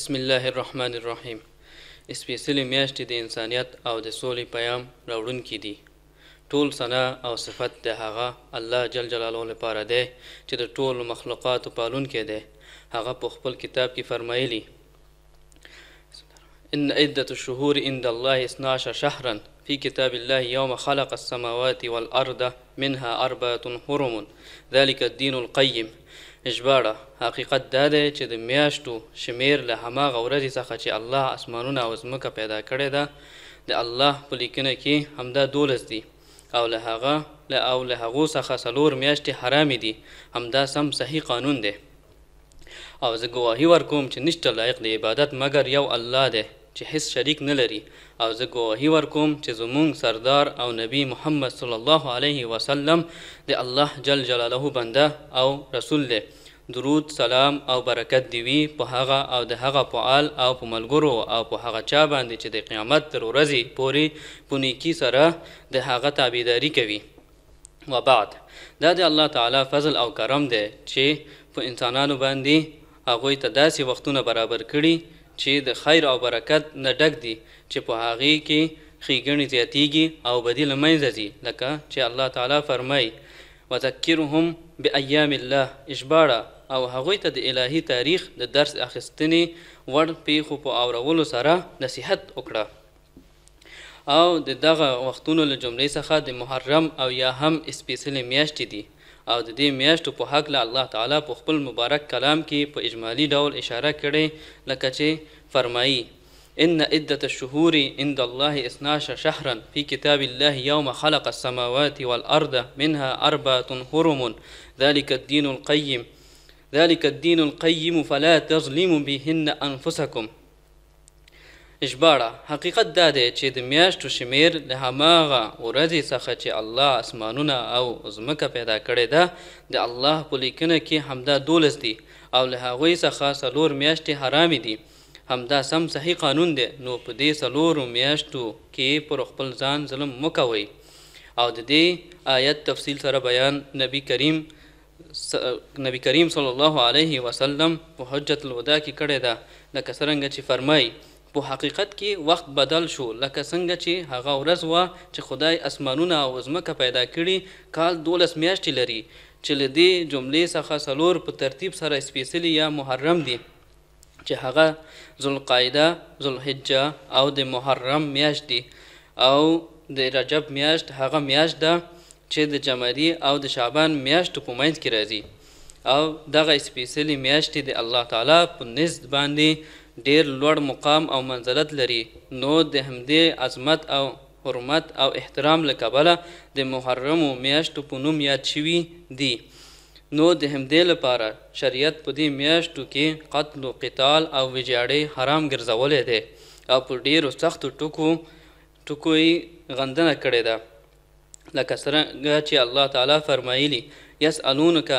بسم الله الرحمن الرحیم سپیشلی میاشتې د انسانیت او د سولې پیام راوړونکې دي ټول ثنا او صفت د هغه الله جل جلاله لپاره دی چې د ټولو مخلوقاتو پالونکی دی هغه په خپل کتاب کې فرمایلی ان عدة الشهور عند الله 12 شهرا في كتاب الله يوم خلق السماوات والأرض منها أربعة حرم ذلك الدين القيم اجباړه حقیقت دا دی چې د میاشتو شمیر له هماغه ورځې څخه چې الله اسمانونه او ځمکه پیدا کړې ده د الله په لیکنه کې همدا دولس دي او له هغه له او له هغو څخه څلور میاشتې حرامې دي همدا سم صحیح قانون دی او زه ګواهي ورکوم چې نشته لایق د عبادت مګر یو الله دی چې هیڅ شریک نه لري او زه ګواهي ورکوم چې زموږ سردار او نبی محمد صلی الله علیه وسلم د الله جل جلاله بنده او رسول دی درود سلام او برکت دی وی په هغه او د هغه په آل او په ملګرو او په هغه چا باندې چې د قیامت تر ورځې پورې پونیکی سره د هغه تابعداري کوي و بعد دا د الله تعالی فضل او کرم دی چې په انسانانو باندې هغوی ته داسې وختونه برابر کړي چې د خیر او برکت نه ډک دي چې په هغه کې خیګنې زیاتیږي او بدی لمنځه ځي لکه چې الله تعالی فرمای وذکرهم بایام الله اجبارا او هغه ته د الهي تاریخ د درس اخستنې وړ پیښو په اورولو سره نصیحت وکړه او د دغه وختونو له جملې څخه د محرم او یا هم سپیشل میاشتې دي او د دې میاشتو په حق له الله تعالی په خپل مبارک کلام کې په اجمالی ډول اشاره کړې لکه چې فرمایي ان عدة الشهور عند الله 12 شهرا في كتاب الله يوم خلق السماوات والأرض منها أربعة حرم ذلك الدين القيم ذلك الدين القيم فلا تظلموا بهن أنفسكم ژباړه حقیقت دا دی چې د میاشتو شمیر د هماغه ورځې څخه چې الله اسمانونه او ځمکه پیدا کړې ده د الله په لیکنه کې همدا دولس دي او له هغوی څخه څلور میاشتې حرامې دي همدا سم صحیح قانون دی نو په دې څلورو میاشتو کې پر خپل ځان ظلم مه کوئ او د دې آیت تفصیل سره بیان نبی کریم نبی کریم صلی الله علیه وسلم په حجۃ الوداع کې کړی دا د کسرنګ چې فرمایي په حقیقت کې وخت بدل شو لکه څنګه چې هغه ورځ وه چې خدای اسمانونه او ځمکه پیدا کړي کال دولس میاشتې لري چې له دې جملې څخه څلور په ترتیب سره سپېڅلي یا محرم دي چې هغه ذوالقاعده ذوالحجه او د محرم میاشت دي او د رجب میاشت هغه میاشت ده چې د جمادی او د شعبان میاشت په منځ کې راځي او دغه سپېڅلې میاشتې د الله تعالی په نزد باندې ډیر لوړ مقام او منزلت لري نو د همدې عظمت او حرمت او احترام له کبله د محرم او میاشتو په نوم یاد شوي دي نو د همدې لپاره شریعت په دې میاشتو کې قتل او قتال او وجاړې حرام ګرځولې ده او په ډیرو سختو ټکو ټکو یې غندنه کړې ده لکه څنګه چې الله تعالی فرمایلی یسالونک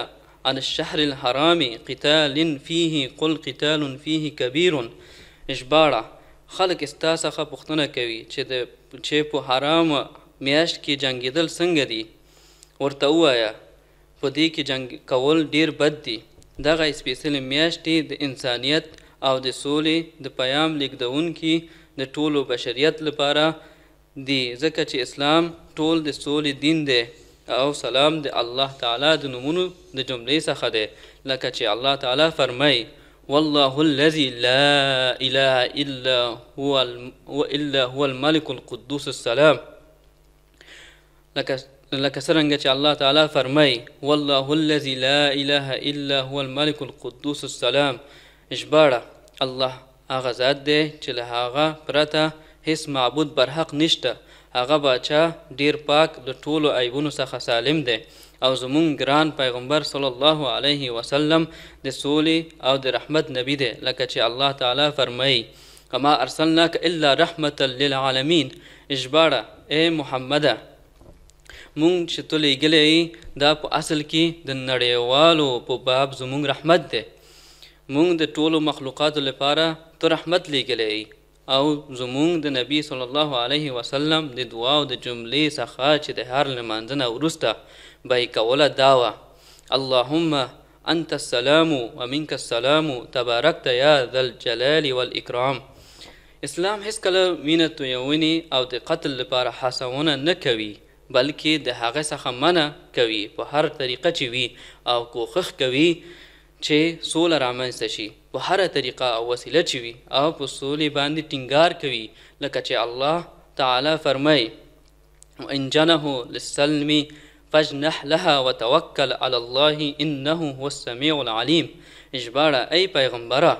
على الشهر الحرام قتال فيه قل قتال فيه كبير اجبارا خلق استا څخه پوښتنه کوي چې د چې په حرام میاشت کې جنگیدل څنګه دي ورته وایا په دې کې جنگ کول ډیر بد دي دغه سپیشل میاشتې د انسانیت او د سولې د پیام لیکدونکو د ټولو بشریت لپاره دی ځکه چې اسلام ټول د سولې دین دی او سلام د الله تعالی د نومونو د جملې څخه دی لکه چې الله تعالی فرمای والله الذي لا اله الا هو الا هو الملك القدوس السلام لکه لکه څنګه چې الله تعالی فرمای والله الذي لا اله الا هو الملك القدوس السلام اشباړه الله هغه ذات دی چې له هغه پرته هیڅ معبود برحق نشته هغه باچا ډیر پاک د ټولو عیبونو څخه سالم دی او زمونږ ګران پیغمبر صلی الله علیه وسلم د سولې او د رحمت نبی دی لکه چې الله تعالی فرمایي کما ارسلناک الا رحمتا للعالمین اجباړه اے محمده مونږ چې ته لیږلی دا په اصل کې د نړیوالو په باب زمونږ رحمت دی مونږ د ټولو مخلوقاتو لپاره ته رحمت لیږلی او زمونږ د نبی صلی الله علیه وسلم د دعا او د جملې څخه چې د هر لمانځنه وروسته به کوله دا وه اللهم انت السلام ومنك السلام تباركت يا ذا الجلال والاکرام اسلام هیڅ کله وینه تویونی او د قتل لپاره حسونه نه کوي بلکې د هغه څخه منع کوي په هر طریقه چې وي او کوخخ کوي چې سوله رامنځته شي په هره طریقه او وسیله چې وي او په سولې باندې ټینګار کوي لکه چې الله تعالی فرمایي وإن جنه للسلم فاجنح لها وتوكل على الله إنه هو السميع العليم اجباره أي پیغمبره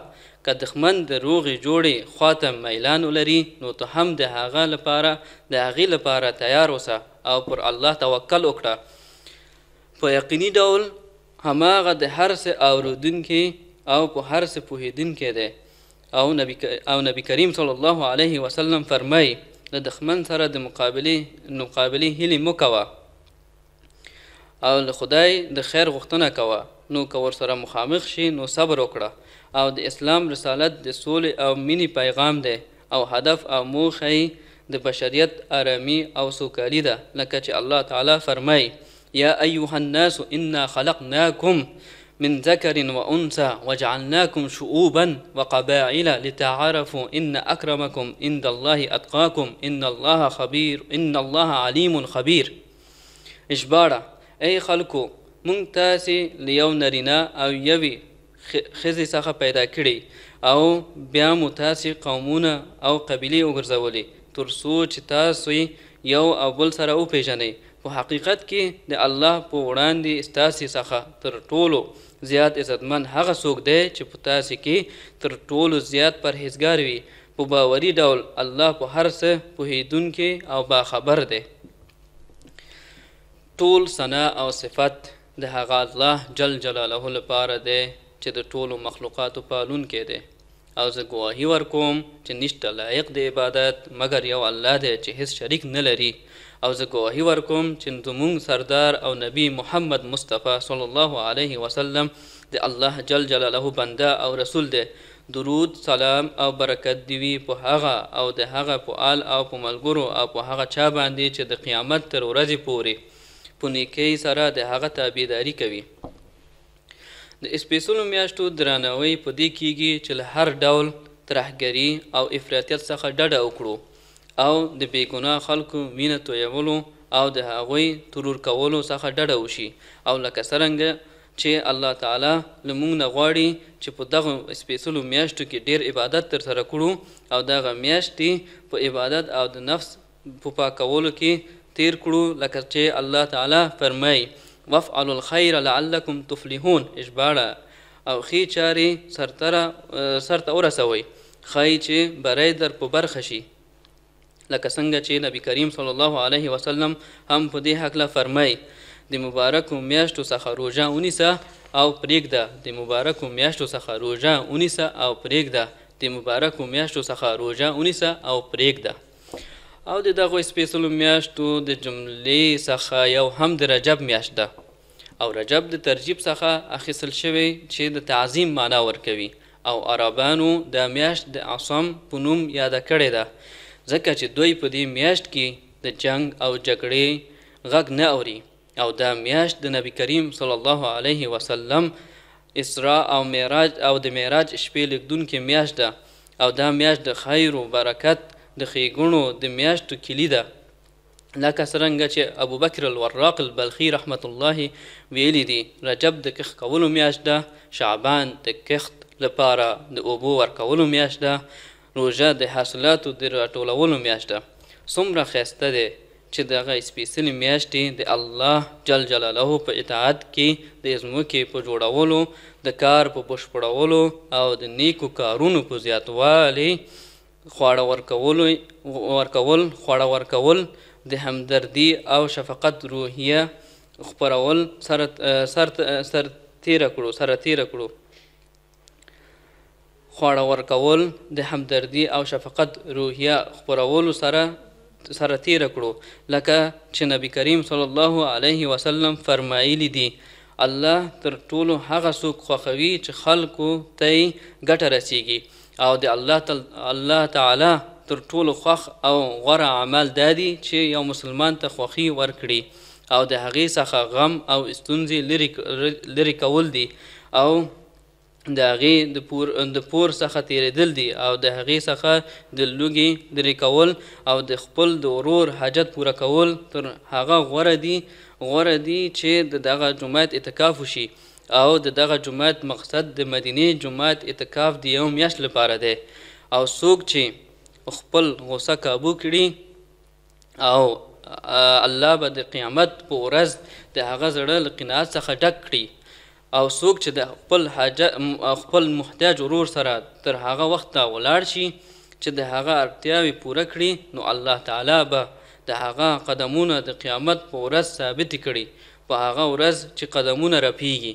که دښمن د روغې جوړې خواته میلان ولري نو ته هم د هغه لپاره د هغې لپاره تیار اوسه او پر الله توکل وکړه په یقیني ډول هماغه د هر څه اوریدونکي او په هر څه پوهیدونکی دی او نبی او نبی کریم صلی الله علیه وسلم فرمای د دښمن سره د مقابله مقابله هلی مکوا او له خدای د خیر غوښتنه کوا نو کور سره مخامخ شي نو صبر وکړه او د اسلام رسالت د سولې او مینې پیغام دی او هدف او موخه د بشریت آرامي او سوکالي ده لکه چې الله تعالی فرمایي يا أيها الناس إنا خلقناكم من ذكر وأنثى وجعلناكم شعوبا وقبائل لتعارفوا إن أكرمكم عند الله أتقاكم إن الله خبير إن الله عليم خبير إجبارا أي خلقو مونږ تاسې له او يبي خزي څخه پیدا کړي او بیا مو تاسې قومونه او قبیلې وګرځولې تر څو تاسو یو او بل سره وپېژنئ په حقیقت کې د الله په وړاندې استاسي څخه تر ټولو زیات عزتمن هغه څوک دی چې په تاسو کې تر ټولو زیات پرهیزګار وي په باوري ډول الله په هر څه پوهیدونکی او باخبر دی ټول ثنا او صفت د هغه الله جل جلاله لپاره دی چې د ټولو مخلوقاتو پالونکی دی او زه ګواهي ورکوم چې نشته لایق د عبادت مګر یو الله دی چې هیڅ شریک نه لري او زه ګواهي ورکوم چې زموږ سردار او نبی محمد مصطفی صلی الله علیه وسلم د الله جل جلاله بنده او رسول دی درود سلام او برکت دی وی په هغه او د هغه په آل او په ملګرو او په هغه چا باندې چې د قیامت تر ورځې پورې پونیکي سره د هغه تابعداري کوي د سپیسلو میاشتو درناوی په دې کېږي چې له هر ډول ترهګري او افراطیت څخه ډډه وکړو او د بېګناه خلکو وینه تویولو او د هغوی ترور کولو څخه ډډه وشي او لکه څرنګه چې الله تعالی لمونږ نه غواړي چې په دغه سپیسلو میاشتو کې ډیر عبادت تر سره کړو او دغه میاشتې په عبادت او د نفس په پاکولو کې تیر کړو لکه چې الله تعالی فرمایي وفعلوا الخير لعلكم تفلحون اجباره او خی چاري سرتره سرته ورسوي خی چې برای در په برخه شي لکه څنګه چې نبی کریم صلی الله علیه وسلم هم په دې حق لا فرمای د مبارکو میاشتو څخه روزه ونیسه او پرېږده د مبارکو میاشتو څخه روزه ونیسه او پرېږده د مبارکو میاشتو څخه روزه ونیسه او پرېږده او د دغه سپیسلو میاشتو د جملې څخه یو هم د رجب میاشت ده او رجب د ترجیب څخه اخیستل شوی چې د تعظیم معنا ورکوي او عربانو د میاشت د عصم په نوم یاده کړې ده ځکه چې دوی په دې میاشت کې د جنگ او جګړې غږ نه اوري او دا میاشت د نبی کریم صلی الله علیه وسلم اسراء او معراج او د معراج شپې لیکدونکې میاشت ده او دا میاشت د خیر او برکت د خیګونو د میاشتو کلی ده لکه څرنګه چې ابو بکر الوراق البلخي رحمت الله ویلی دی رجب د کخ کولو میاشت ده شعبان د کخت لپاره د اوبو ورکولو میاشت ده روژه د حاصلاتو د راټولولو میاشت ده څومره ښایسته دی چې دغه سپېڅلې میاشتې د الله جل جلاله په اطاعت کې د ځمکې په جوړولو د کار په بشپړولو او د نیکو کارونو په زیاتوالي خواړه ورکول ورکول خواړه ورکول د همدردی او شفقت روحیه خپرول سر سر سر تیر کړو سر تیر کړو خواړه ورکول د همدردی او شفقت روحیه خپرول سره سره تیر کړو لکه چې نبی کریم صلی الله علیه وسلم فرمایلی دی الله تر ټولو هغه څوک خوښوي چې خلکو ته ګټه رسیږي او د الله الله تعالی تر ټولو خوخ او غوره عمل دادی چې یو مسلمان ته خوخي ورکړي او د هغې څخه غم او ستونزې لري کول دي او د هغې د پور د پور څخه تیرېدل دي او د هغې څخه د لوږې لرې کول او د خپل د ورور حاجت پوره کول تر هغه غوره دي غوره دي چې د دغه جماعت اعتکاف وشي او د دغه جمعات مقصد د مدینه جمعات اعتکاف د یو میاشت لپاره دی او څوک چې خپل غوسه काबू کړي او الله به د قیامت په ورځ د هغه زړه لقناعت څخه ډک کړي او څوک چې د خپل حاجه خپل محتاج ورور سره تر هغه وخت ته ولاړ شي چې د هغه اړتیاوي پوره کړي نو الله تعالی به د هغه قدمونه د قیامت په ورځ ثابت کړي په هغه ورځ چې قدمونه رپیږي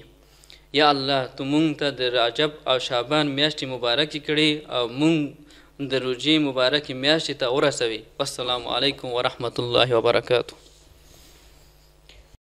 یا الله ته مونږ ته د رجب او شعبان میاشتې مبارکې کړې او مونږ د روجې مبارکې میاشتې ته ورسوي والسلام علیکم ورحمت الله وبرکاته